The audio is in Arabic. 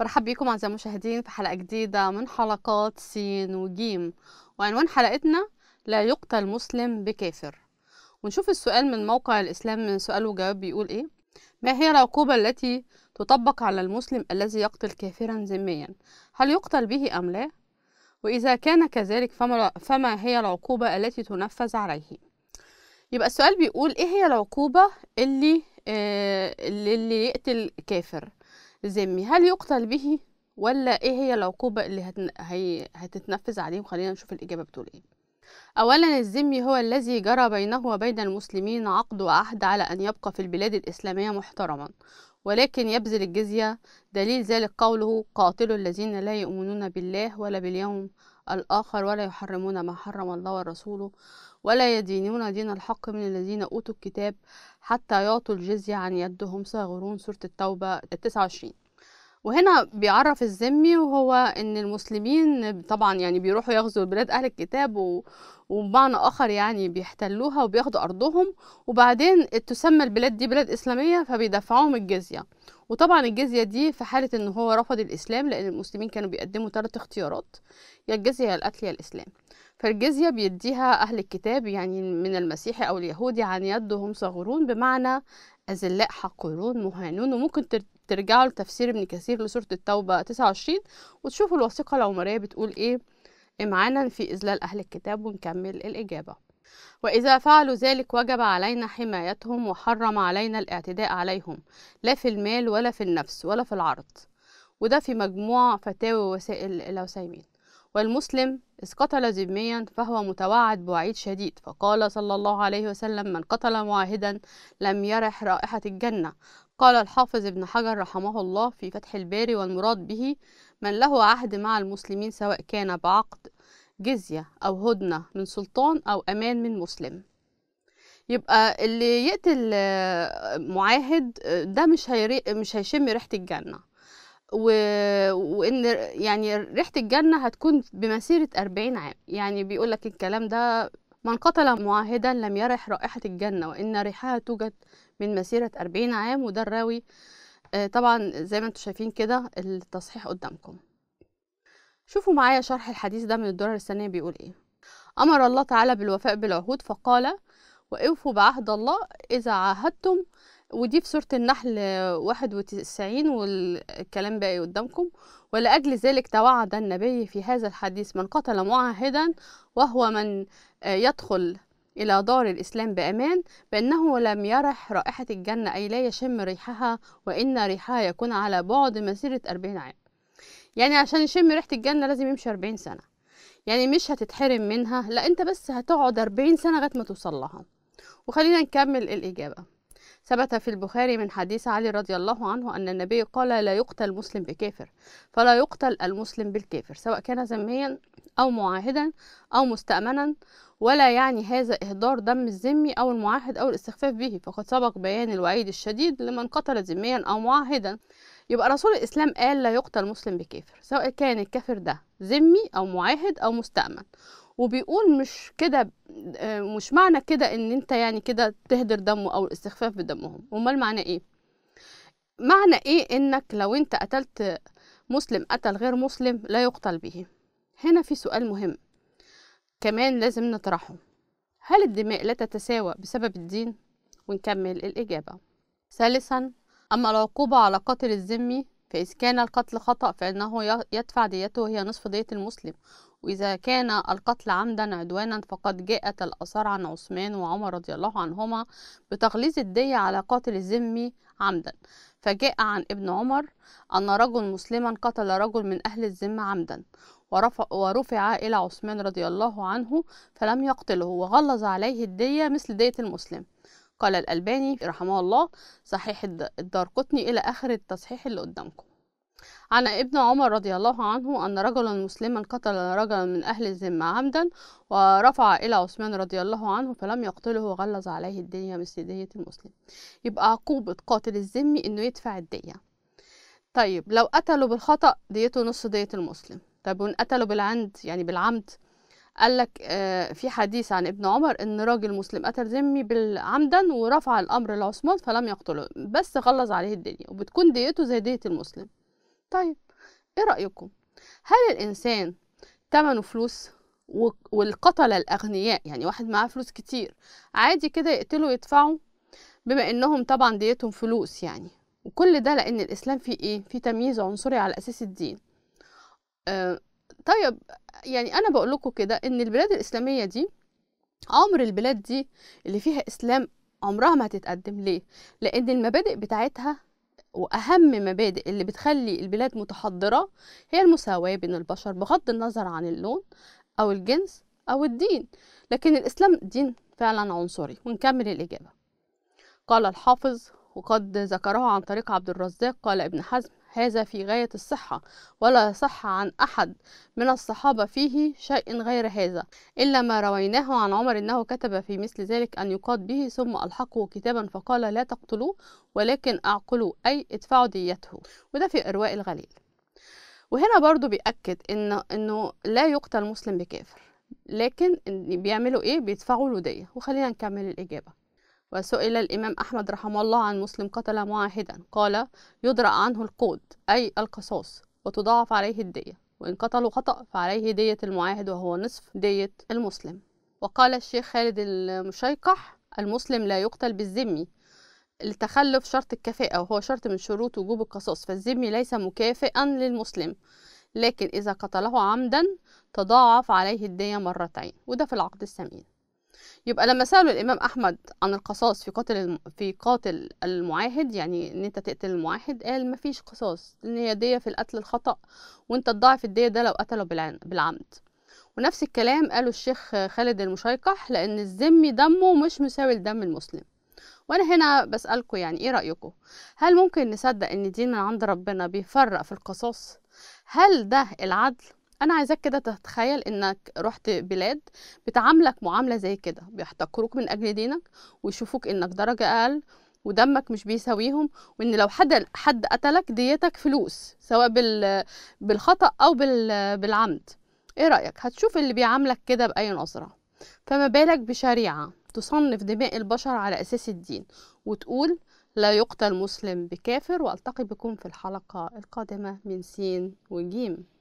مرحبا بكم أعزائي المشاهدين في حلقة جديدة من حلقات سين وجيم وعنوان حلقتنا لا يقتل مسلم بكافر ونشوف السؤال من موقع الإسلام من سؤال وجواب بيقول إيه ما هي العقوبة التي تطبق على المسلم الذي يقتل كافرا ذميا هل يقتل به أم لا وإذا كان كذلك فما, فما هي العقوبة التي تنفذ عليه يبقى السؤال بيقول إيه هي العقوبة اللي آه اللي يقتل كافر ذمي هل يقتل به ولا ايه هي العقوبة اللي هتن... هي... هتتنفذ عليهم خلينا نشوف الإجابة بتقول ايه أولا الذمي هو الذي جرى بينه وبين المسلمين عقد وعهد على أن يبقى في البلاد الإسلامية محترما ولكن يبذل الجزية دليل ذلك قوله قاتلوا الذين لا يؤمنون بالله ولا باليوم الآخر ولا يحرمون ما حرم الله ورسوله ولا يدينون دين الحق من الذين أوتوا الكتاب حتى يعطوا الجزية عن يدهم صاغرون سورة التوبة 29 وهنا بيعرف الذمي وهو ان المسلمين طبعا يعني بيروحوا يغزوا بلاد اهل الكتاب و... وبمعنى اخر يعني بيحتلوها وبياخدوا ارضهم وبعدين تسمى البلاد دي بلاد اسلاميه فبيدفعوهم الجزيه وطبعا الجزيه دي في حاله ان هو رفض الاسلام لان المسلمين كانوا بيقدموا ثلاث اختيارات يا الجزيه يا القتل يا الاسلام فالجزية بيديها أهل الكتاب يعني من المسيحي أو اليهودي عن يد صغرون بمعنى أذلاء حقرون مهانون وممكن ترجعوا لتفسير ابن كثير لسورة التوبة 29 وتشوفوا الوثيقة العمرية بتقول إيه إمعانا إيه في إذلال أهل الكتاب ونكمل الإجابة وإذا فعلوا ذلك وجب علينا حمايتهم وحرم علينا الاعتداء عليهم لا في المال ولا في النفس ولا في العرض وده في مجموع فتاوي وسائل العثيمين والمسلم إذ قتل ذميا فهو متوعد بوعيد شديد فقال صلى الله عليه وسلم من قتل معاهدا لم يرح رائحة الجنة قال الحافظ ابن حجر رحمه الله في فتح الباري والمراد به من له عهد مع المسلمين سواء كان بعقد جزية أو هدنة من سلطان أو أمان من مسلم يبقى اللي يقتل آه، معاهد آه، ده مش هيري مش هيشم ريحة الجنة و... وان يعني ريحه الجنه هتكون بمسيره 40 عام يعني بيقول لك الكلام ده من قتل معاهدا لم يرح رائحة الجنة وإن ريحها توجد من مسيرة أربعين عام وده الراوي آه، طبعا زي ما انتم شايفين كده التصحيح قدامكم شوفوا معايا شرح الحديث ده من الدرر الثانية بيقول ايه أمر الله تعالى بالوفاء بالعهود فقال وأوفوا بعهد الله إذا عاهدتم ودي في سورة النحل واحد وتسعين والكلام باقي قدامكم ولأجل ذلك توعد النبي في هذا الحديث من قتل معاهدا وهو من آه، يدخل إلى دار الإسلام بأمان بأنه لم يرح رائحة الجنة أي لا يشم ريحها وإن ريحها يكون على بعد مسيرة أربعين عام يعني عشان يشم ريحة الجنة لازم يمشي أربعين سنة يعني مش هتتحرم منها لا أنت بس هتقعد أربعين سنة لغاية ما توصل لها وخلينا نكمل الإجابة ثبت في البخاري من حديث علي رضي الله عنه أن النبي قال لا يقتل مسلم بكافر فلا يقتل المسلم بالكافر سواء كان ذميا أو معاهدا أو مستأمنا ولا يعني هذا إهدار دم الذمي أو المعاهد أو الاستخفاف به فقد سبق بيان الوعيد الشديد لمن قتل ذميا أو معاهدا يبقى رسول الإسلام قال لا يقتل مسلم بكافر سواء كان الكافر ده ذمي أو معاهد أو مستأمن وبيقول مش كده آه، مش معنى كده ان انت يعني كده تهدر دمه او الاستخفاف بدمهم امال معنى ايه معنى ايه انك لو انت قتلت مسلم قتل غير مسلم لا يقتل به هنا في سؤال مهم كمان لازم نطرحه هل الدماء لا تتساوى بسبب الدين ونكمل الإجابة ثالثا أما العقوبة على قاتل الذمي فإذا كان القتل خطأ فإنه يدفع ديته هي نصف دية المسلم وإذا كان القتل عمدا عدوانا فقد جاءت الآثار عن عثمان وعمر رضي الله عنهما بتغليظ الدية على قاتل الذمي عمدا فجاء عن ابن عمر أن رجل مسلما قتل رجل من أهل الذمة عمدا ورفع, ورفع إلى عثمان رضي الله عنه فلم يقتله وغلظ عليه الدية مثل دية المسلم قال الألباني رحمه الله صحيح الدار قطني إلى آخر التصحيح اللي قدامكم عن ابن عمر رضي الله عنه أن رجلا مسلما قتل رجلا من أهل الذمة عمدا ورفع إلى عثمان رضي الله عنه فلم يقتله وغلظ عليه الدنيا مثل دية المسلم يبقى عقوبة قاتل الذمي إنه يدفع الدية طيب لو قتله بالخطأ ديته نص دية المسلم طب وإن قتله بالعند يعني بالعمد قال لك آه، في حديث عن ابن عمر ان راجل مسلم قتل ذمي بالعمدا ورفع الامر لعثمان فلم يقتله بس غلظ عليه الدنيا وبتكون ديته زي دية المسلم طيب ايه رأيكم هل الإنسان تمنه فلوس والقتلة الأغنياء يعني واحد معاه فلوس كتير عادي كده يقتلوا يدفعوا بما إنهم طبعا ديتهم فلوس يعني وكل ده لأن الإسلام فيه إيه فيه تمييز عنصري على أساس الدين آه طيب يعني أنا بقول لكم كده إن البلاد الإسلامية دي عمر البلاد دي اللي فيها إسلام عمرها ما هتتقدم ليه لأن المبادئ بتاعتها وأهم مبادئ اللي بتخلي البلاد متحضرة هي المساواة بين البشر بغض النظر عن اللون أو الجنس أو الدين لكن الإسلام دين فعلا عنصري ونكمل الإجابة قال الحافظ وقد ذكره عن طريق عبد الرزاق قال ابن حزم هذا في غاية الصحة ولا يصح عن أحد من الصحابة فيه شيء غير هذا إلا ما رويناه عن عمر أنه كتب في مثل ذلك أن يقاد به ثم ألحقه كتابا فقال لا تقتلوه ولكن أعقلوا أي ادفعوا ديته وده في إرواء الغليل وهنا برضو بيأكد إنه, إنه لا يقتل مسلم بكافر لكن بيعملوا إيه بيدفعوا له دية وخلينا نكمل الإجابة وسئل الإمام أحمد رحمه الله عن مسلم قتل معاهدا قال يدرأ عنه القود أي القصاص وتضاعف عليه الدية وإن قتلوا خطأ فعليه دية المعاهد وهو نصف دية المسلم وقال الشيخ خالد المشيقح المسلم لا يقتل بالذمي لتخلف شرط الكفاءة وهو شرط من شروط وجوب القصاص فالذمي ليس مكافئا للمسلم لكن إذا قتله عمدا تضاعف عليه الدية مرتين وده في العقد السمين يبقى لما سالوا الامام احمد عن القصاص في قاتل الم... في قاتل المعاهد يعني ان انت تقتل المعاهد قال مفيش قصاص لان هي ديه في القتل الخطا وانت تضاعف الديه ده لو قتله بالعمد ونفس الكلام قاله الشيخ خالد المشيقح لان الذمي دمه مش مساوي لدم المسلم وانا هنا بسالكم يعني ايه رايكم هل ممكن نصدق ان دين من عند ربنا بيفرق في القصاص هل ده العدل انا عايزاك كده تتخيل انك رحت بلاد بتعاملك معامله زي كده بيحتقروك من اجل دينك ويشوفوك انك درجه اقل ودمك مش بيساويهم وان لو حد حد قتلك ديتك فلوس سواء بال بالخطا او بال بالعمد ايه رايك هتشوف اللي بيعاملك كده باي نظره فما بالك بشريعه تصنف دماء البشر على اساس الدين وتقول لا يقتل مسلم بكافر والتقي بكم في الحلقه القادمه من سين وجيم